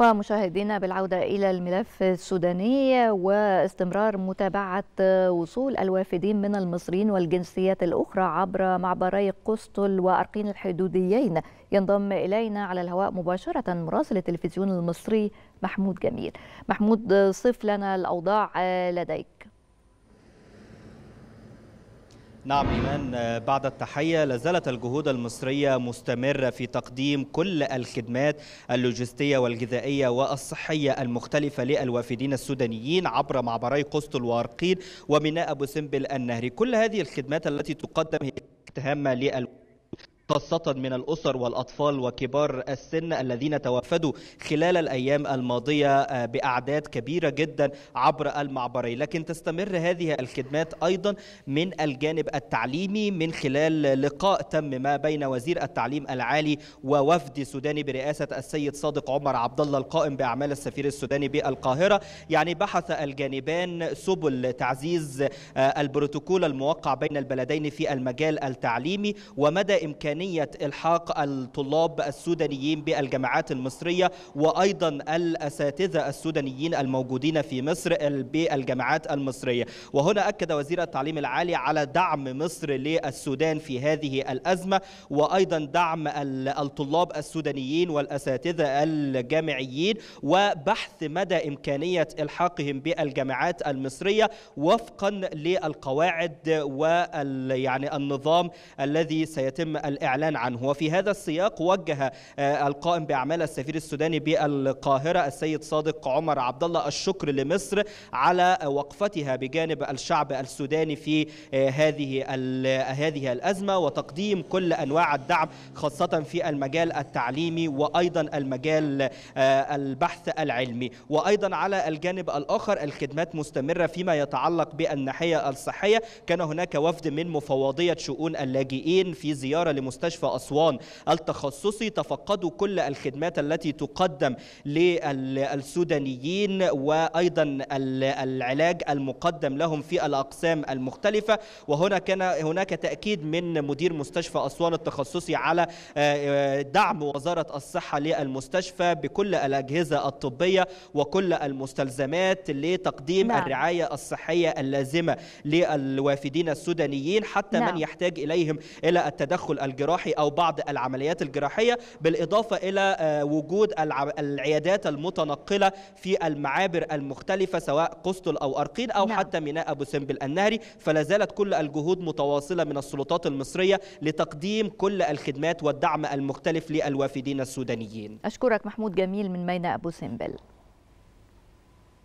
ومشاهدينا بالعودة إلى الملف السوداني واستمرار متابعة وصول الوافدين من المصريين والجنسيات الأخرى عبر معبري قسطل وأرقين الحدوديين ينضم إلينا على الهواء مباشرة مراسل التلفزيون المصري محمود جميل محمود صف لنا الأوضاع لديك نعم إيمان بعد التحية لازالت الجهود المصرية مستمرة في تقديم كل الخدمات اللوجستية والغذائية والصحية المختلفة للوافدين السودانيين عبر معبري قسط الوارقين وميناء أبو سمبل النهري كل هذه الخدمات التي تقدم هي هامة للوافدين خاصة من الأسر والأطفال وكبار السن الذين توفدوا خلال الأيام الماضية آه، بأعداد كبيرة جدا عبر المعبرين لكن تستمر هذه الخدمات أيضا من الجانب التعليمي من خلال لقاء تم ما بين وزير التعليم العالي ووفد سوداني برئاسة السيد صادق عمر عبد الله القائم بأعمال السفير السوداني بالقاهرة يعني بحث الجانبان سبل تعزيز آه، البروتوكول الموقع بين البلدين في المجال التعليمي ومدى إمكانية إمكانية إلحاق الطلاب السودانيين بالجامعات المصرية وأيضا الأساتذة السودانيين الموجودين في مصر بالجامعات المصرية وهنا أكد وزير التعليم العالي على دعم مصر للسودان في هذه الأزمة وأيضا دعم الطلاب السودانيين والأساتذة الجامعيين وبحث مدى إمكانية إلحاقهم بالجامعات المصرية وفقا للقواعد وال يعني النظام الذي سيتم الإعلان عنه وفي هذا السياق وجه آه، القائم بأعمال السفير السوداني بالقاهرة السيد صادق عمر عبد الله الشكر لمصر على وقفتها بجانب الشعب السوداني في آه، هذه هذه الأزمة وتقديم كل أنواع الدعم خاصة في المجال التعليمي وأيضا المجال آه، البحث العلمي وأيضا على الجانب الآخر الخدمات مستمرة فيما يتعلق بالناحية الصحية كان هناك وفد من مفوضية شؤون اللاجئين في زيارة لمستمرة مستشفى أسوان التخصصي تفقدوا كل الخدمات التي تقدم للسودانيين وأيضا العلاج المقدم لهم في الأقسام المختلفة وهنا كان هناك تأكيد من مدير مستشفى أسوان التخصصي على آه، آه، دعم وزارة الصحة للمستشفى بكل الأجهزة الطبية وكل المستلزمات لتقديم نعم. الرعاية الصحية اللازمة للوافدين السودانيين حتى نعم. من يحتاج إليهم إلى التدخل الجوي الجراحي او بعض العمليات الجراحيه بالاضافه الى آه، وجود العيادات المتنقله في المعابر المختلفه سواء قسطل او ارقين او نعم. حتى ميناء ابو سمبل النهري فلا زالت كل الجهود متواصله من السلطات المصريه لتقديم كل الخدمات والدعم المختلف للوافدين السودانيين اشكرك محمود جميل من ميناء ابو سمبل